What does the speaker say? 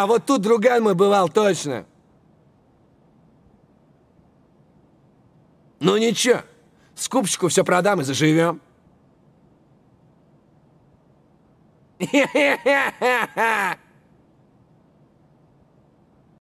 Да, вот тут друган мы бывал, точно. Ну ничего, скупщику все продам и заживем. хе хе хе хе